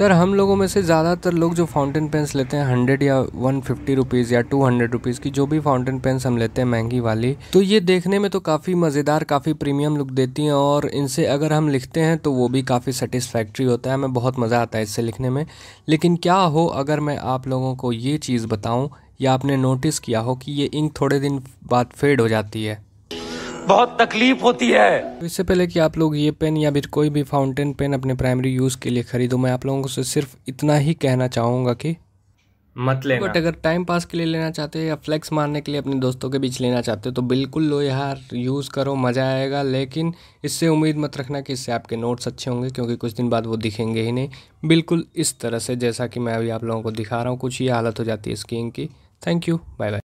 sir तो हम लोगों में से ज़्यादातर लोग जो फाउंटेन पेन्स लेते हैं हंड्रेड या वन फिफ्टी रुपीज़ या टू हंड्रेड रुपीज़ की जो भी फाउंटेन पेन्स हम लेते हैं महंगी वाली तो ये देखने में तो काफ़ी मज़ेदार काफ़ी प्रीमियम लुक देती हैं और इनसे अगर हम लिखते हैं तो वो भी काफ़ी सेटिस्फैक्ट्री होता है हमें बहुत मज़ा आता है इससे लिखने में लेकिन क्या हो अगर मैं आप लोगों को ये चीज़ बताऊँ या आपने नोटिस किया हो कि ये इंक थोड़े दिन बाद फेड हो जाती है बहुत तकलीफ होती है तो इससे पहले कि आप लोग ये पेन या फिर कोई भी फाउंटेन पेन अपने प्राइमरी यूज़ के लिए खरीदो मैं आप लोगों से सिर्फ इतना ही कहना चाहूँगा की मत लेना बट अगर टाइम पास के लिए लेना चाहते हो या फ्लेक्स मारने के लिए अपने दोस्तों के बीच लेना चाहते हो तो बिल्कुल लो यार यूज़ करो मज़ा आएगा लेकिन इससे उम्मीद मत रखना कि इससे आपके नोट्स अच्छे होंगे क्योंकि कुछ दिन बाद वो दिखेंगे ही नहीं बिल्कुल इस तरह से जैसा कि मैं अभी आप लोगों को दिखा रहा हूँ कुछ ये हालत हो जाती है स्कीइंग की थैंक यू बाय बाय